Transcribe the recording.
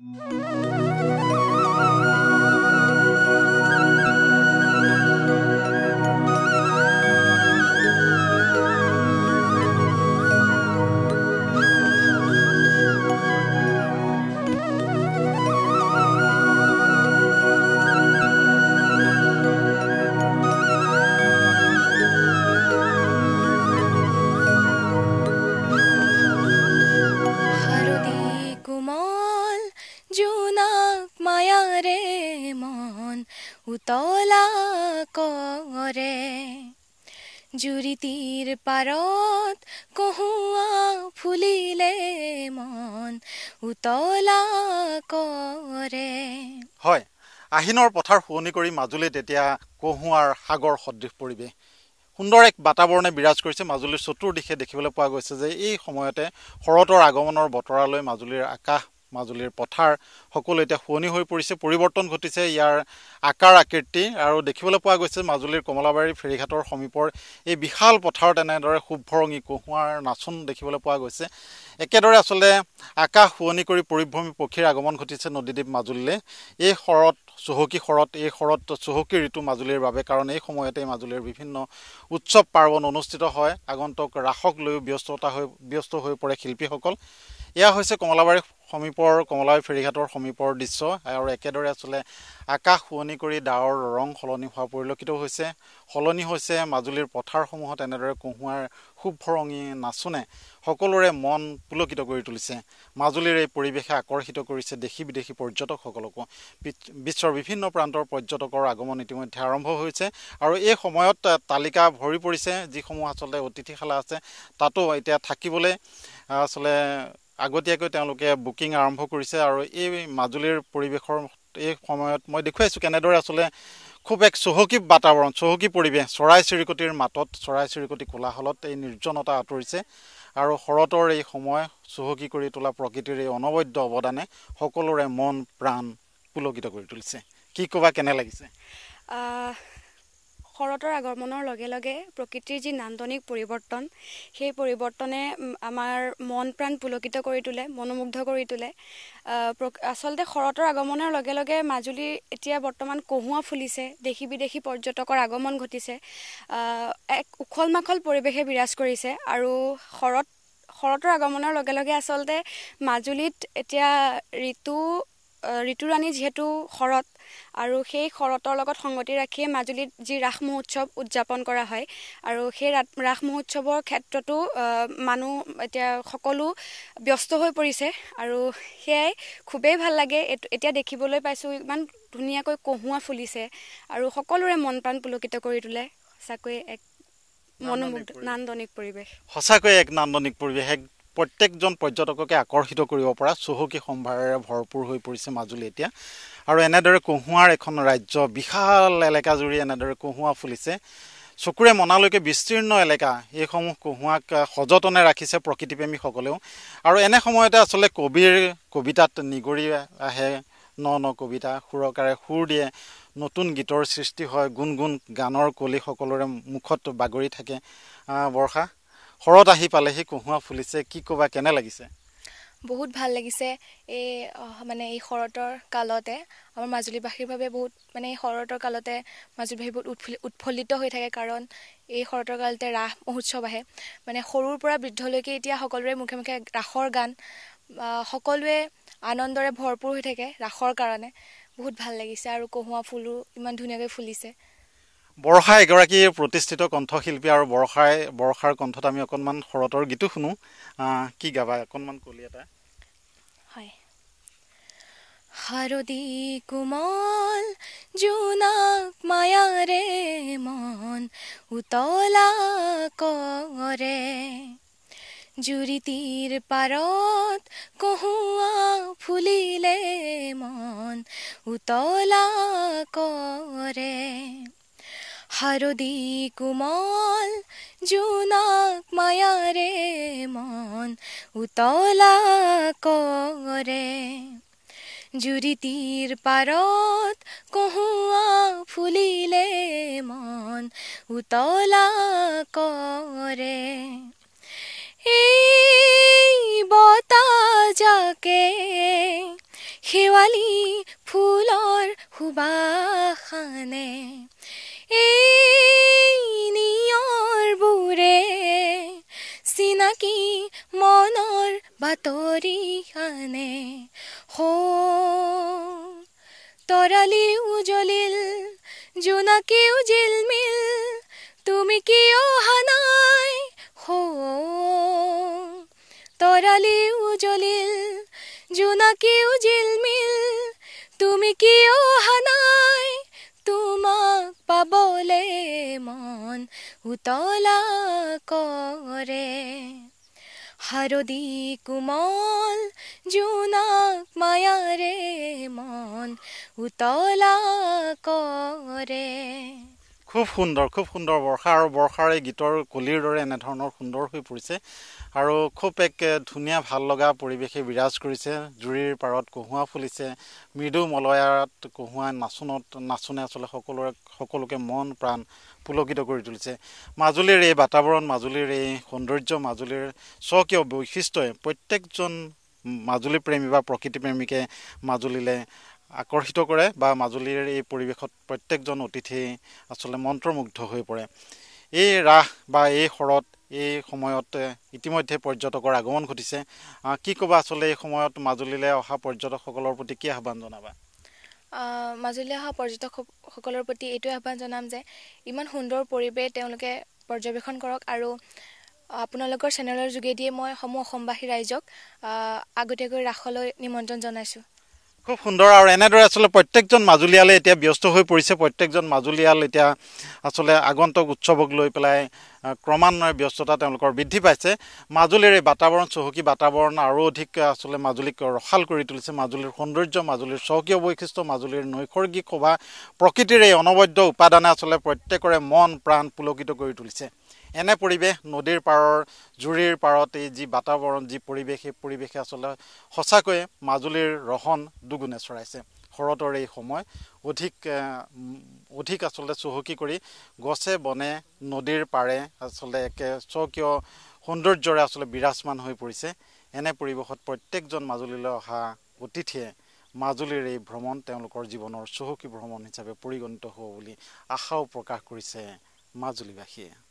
Mm-hmm. জোনাক মায়াৰে মন উতলা কৰে জুৰিতিৰ পাৰত কহুৱা ফুলিলে মন উতলা কৰে হয় আহিনৰ পথাৰ শুৱনি কৰি মাজুলীত এতিয়া কহুৱাৰ সাগৰ সদৃশ পৰিৱেশ সুন্দৰ এক বাতাৱৰণে বিৰাজ কৰিছে মাজুলীৰ চতুৰ্দিশে দেখিবলৈ পোৱা গৈছে যে এই সময়তে শৰতৰ আগমনৰ বতৰালৈ মাজুলীৰ আকাশ মাজুলীৰ পথাৰ সকলো এতিয়া শুৱনি হৈ পৰিছে পৰিৱৰ্তন ঘটিছে ইয়াৰ আকাৰ আকৃতি আৰু দেখিবলৈ পোৱা গৈছে মাজুলীৰ কমলাবাৰী ফেৰীঘাটৰ সমীপৰ এই বিশাল পথাৰত এনেদৰে শুভৰঙী কহুঁৱাৰ নাচোন দেখিবলৈ পোৱা গৈছে একেদৰে আচলতে আকাশ শুৱনি কৰি পৰিভ্ৰমী পক্ষীৰ আগমন ঘটিছে নদীদ্বীপ মাজুলীলৈ এই শৰত চহকী শৰত এই শৰত চহকী ঋতু মাজুলীৰ বাবে কাৰণ এই সময়তে মাজুলীৰ বিভিন্ন উৎসৱ পাৰ্বণ অনুষ্ঠিত হয় আগন্তক ৰাসক লৈও ব্যস্ততা হৈ ব্যস্ত হৈ পৰে শিল্পীসকল এয়া হৈছে কমলাবাৰী সমীপৰ কমলাবাৰী ফেৰীঘাটৰ সমীপৰ দৃশ্য আৰু একেদৰে আচলতে আকাশ শুৱনি কৰি ডাৱৰ ৰং সলনি হোৱা পৰিলক্ষিত হৈছে সলনি হৈছে মাজুলীৰ পথাৰসমূহত এনেদৰে কহুৱাৰ শুভ ফৰঙি নাচোনে সকলোৰে মন পুলকিত কৰি তুলিছে মাজুলীৰ এই পৰিৱেশে আকৰ্ষিত কৰিছে দেশী বিদেশী পৰ্যটকসকলকো বিশ্বৰ বিভিন্ন প্ৰান্তৰ পৰ্যটকৰ আগমন ইতিমধ্যে আৰম্ভ হৈছে আৰু এই সময়ত তালিকা ভৰি পৰিছে যিসমূহ আচলতে অতিথিশালা আছে তাতো এতিয়া থাকিবলৈ আচলতে আগতীয়াকৈ তেওঁলোকে বুকিং আৰম্ভ কৰিছে আৰু এই মাজুলীৰ পৰিৱেশৰ এই সময়ত মই দেখুৱাইছোঁ কেনেদৰে আচলতে খুব এক চহকী বাতাৱৰণ চহকী পৰিৱেশ চৰাই চিৰিকটিৰ মাতত চৰাই চিৰিকটি কোলাহলত এই নিৰ্জনতা আঁতৰিছে আৰু শৰতৰ এই সময় চহকী কৰি তোলা প্ৰকৃতিৰ এই অনবদ্য অৱদানে সকলোৰে মন প্ৰাণ পুলকিত কৰি তুলিছে কি ক'বা কেনে লাগিছে শৰতৰ আগমনৰ লগে লগে প্ৰকৃতিৰ যি নান্দনিক পৰিৱৰ্তন সেই পৰিৱৰ্তনে আমাৰ মন প্ৰাণ পুলকিত কৰি তোলে মনোমুগ্ধ কৰি তোলে আচলতে শৰতৰ আগমনৰ লগে লগে মাজুলী এতিয়া বৰ্তমান কহুৱা ফুলিছে দেশী বিদেশী পৰ্যটকৰ আগমন ঘটিছে এক উখল মাখল পৰিৱেশে বিৰাজ কৰিছে আৰু শৰত শৰতৰ আগমনৰ লগে লগে আচলতে মাজুলীত এতিয়া ঋতু ঋতুৰাণী যিহেতু শৰত আৰু সেই শৰতৰ লগত সংগতি ৰাখিয়ে মাজুলীত যি ৰাস মহোৎসৱ উদযাপন কৰা হয় আৰু সেই ৰাস মহোৎসৱৰ ক্ষেত্ৰতো মানুহ এতিয়া সকলো ব্যস্ত হৈ পৰিছে আৰু সেয়াই খুবেই ভাল লাগে এতিয়া দেখিবলৈ পাইছোঁ ইমান ধুনীয়াকৈ কহুৱা ফুলিছে আৰু সকলোৰে মন প্ৰাণ পুলকিত কৰি তোলে সঁচাকৈয়ে এক মনোমুগ্ধ নান্দনিক পৰিৱেশ সঁচাকৈয়ে এক নান্দনিক পৰিৱেশ এক প্ৰত্যেকজন পৰ্যটককে আকৰ্ষিত কৰিব পৰা চহকী সম্ভাৰেৰে ভৰপূৰ হৈ পৰিছে মাজুলী এতিয়া আৰু এনেদৰে কহুৱাৰ এখন ৰাজ্য বিশাল এলেকা জুৰি এনেদৰে কহুৱা ফুলিছে চকুৰে মনালৈকে বিস্তীৰ্ণ এলেকা এইসমূহ কহুৱাক সযতনে ৰাখিছে প্ৰকৃতিপ্ৰেমীসকলেও আৰু এনে সময়তে আচলতে কবিৰ কবিতাত নিগৰি আহে ন ন কবিতা সুৰকাৰে সুৰ দিয়ে নতুন গীতৰ সৃষ্টি হয় গুণগুণ গানৰ কলি সকলোৰে মুখত বাগৰি থাকে বৰ্ষা শৰৎ আহি পালে সেই কহুৱা ফুলিছে কি ক'বা কেনে লাগিছে বহুত ভাল লাগিছে এই মানে এই শৰতৰ কালতে আমাৰ মাজুলীবাসীৰ বাবে বহুত মানে এই শৰতৰ কালতে মাজুলীবাসী বহুত উৎফুল্লিত হৈ থাকে কাৰণ এই শৰতৰ কালতে ৰাস মহোৎসৱ আহে মানে সৰুৰ পৰা বৃদ্ধলৈকে এতিয়া সকলোৰে মুখে মুখে ৰাসৰ গান সকলোৱে আনন্দৰে ভৰপূৰ হৈ থাকে ৰাসৰ কাৰণে বহুত ভাল লাগিছে আৰু কহুৱা ফুলো ইমান ধুনীয়াকৈ ফুলিছে বৰষা এগৰাকী প্ৰতিষ্ঠিত কণ্ঠশিল্পী আৰু বৰষাই বৰষাৰ কণ্ঠত আমি অকণমান শৰতৰ গীতো শুনো কি গাবা অকণমান কলি এটা হয় হাৰদী কোমল জোনাক মায়াৰে মন উতলা কৰে জুৰি জুৰিটিৰ পাৰত কহুৱা ফুলিলে মন উতলা কৰে হাৰদি কুমল জুনাক মায়াৰে মন উতলা কৰে জুৰিতিৰ পাৰত কহুয়া ফুলিলে মন উতলা কৰে এই বতা যাকে শেৱালী ফুলৰ সুবাসানে চিনাকি মনৰ বাতৰি আনে হো তৰালি উজলিল উজিল মিল তুমি কি অহা নাই হো তৰালি উজলিল উজিল মিল তুমি কি অহা নাই তোমাৰ পাবলে মন উতলা কৰে হাৰদি কোমল জোনাক মায়াৰে মন উতলা কৰে খুব সুন্দৰ খুব সুন্দৰ বৰ্ষা আৰু বৰ্ষাৰ এই গীতৰ কলিৰ দৰে এনেধৰণৰ সুন্দৰ হৈ পৰিছে আৰু খুব এক ধুনীয়া ভাল লগা পৰিৱেশে বিৰাজ কৰিছে জুৰিৰ পাৰত কহুঁৱা ফুলিছে মৃদু মলয়াত কহুৱা নাচোনত নাচোনে আচলতে সকলোৰে সকলোকে মন প্ৰাণ পুলকিত কৰি তুলিছে মাজুলীৰ এই বাতাৱৰণ মাজুলীৰ এই সৌন্দৰ্য মাজুলীৰ স্বকীয় বৈশিষ্ট্যই প্ৰত্যেকজন মাজুলী প্ৰেমী বা প্ৰকৃতি প্ৰেমিকে মাজুলীলৈ আকৰ্ষিত কৰে বা মাজুলীৰ এই পৰিৱেশত প্ৰত্যেকজন অতিথি আচলতে মন্ত্ৰমুগ্ধ হৈ পৰে এই ৰাস বা এই শৰত এই সময়ত ইতিমধ্যে পৰ্যটকৰ আগমন ঘটিছে কি ক'বা আচলতে এই সময়ত মাজুলীলৈ অহা পৰ্যটকসকলৰ প্ৰতি কি আহ্বান জনাবা মাজুলীলৈ অহা পৰ্যটকসকলৰ প্ৰতি এইটোৱে আহ্বান জনাম যে ইমান সুন্দৰ পৰিৱেশ তেওঁলোকে পৰ্যবেক্ষণ কৰক আৰু আপোনালোকৰ চেনেলৰ যোগেদিয়ে মই সমূহ অসমবাসী ৰাইজক আগতীয়াকৈ ৰাসলৈ নিমন্ত্ৰণ জনাইছোঁ খুব সুন্দৰ আৰু এনেদৰে আচলতে প্ৰত্যেকজন মাজুলীয়ালে এতিয়া ব্যস্ত হৈ পৰিছে প্ৰত্যেকজন মাজুলীয়াল এতিয়া আচলতে আগন্তুক উৎসৱক লৈ পেলাই ক্ৰমান্বয়ে ব্যস্ততা তেওঁলোকৰ বৃদ্ধি পাইছে মাজুলীৰ এই বাতাৱৰণ চহকী বাতাৱৰণ আৰু অধিক আচলতে মাজুলীক ৰসাল কৰি তুলিছে মাজুলীৰ সৌন্দৰ্য মাজুলীৰ স্বকীয় বৈশিষ্ট্য মাজুলীৰ নৈসৰ্গিক শোভা প্ৰকৃতিৰ এই অনবদ্য উপাদানে আচলতে প্ৰত্যেকৰে মন প্ৰাণ পুলকিত কৰি তুলিছে এনে পৰিৱেশ নদীৰ পাৰৰ জুৰিৰ পাৰত এই যি বাতাৱৰণ যি পৰিৱেশ সেই পৰিৱেশে আচলতে সঁচাকৈয়ে মাজুলীৰ ৰহণ দুগুণে চৰাইছে শৰতৰ এই সময় অধিক অধিক আচলতে চহকী কৰি গছে বনে নদীৰ পাৰে আচলতে একে স্বকীয় সৌন্দৰ্যৰে আচলতে বিৰাজমান হৈ পৰিছে এনে পৰিৱেশত প্ৰত্যেকজন মাজুলীলৈ অহা অতিথিয়ে মাজুলীৰ এই ভ্ৰমণ তেওঁলোকৰ জীৱনৰ চহকী ভ্ৰমণ হিচাপে পৰিগণিত হ'ব বুলি আশাও প্ৰকাশ কৰিছে মাজুলীবাসীয়ে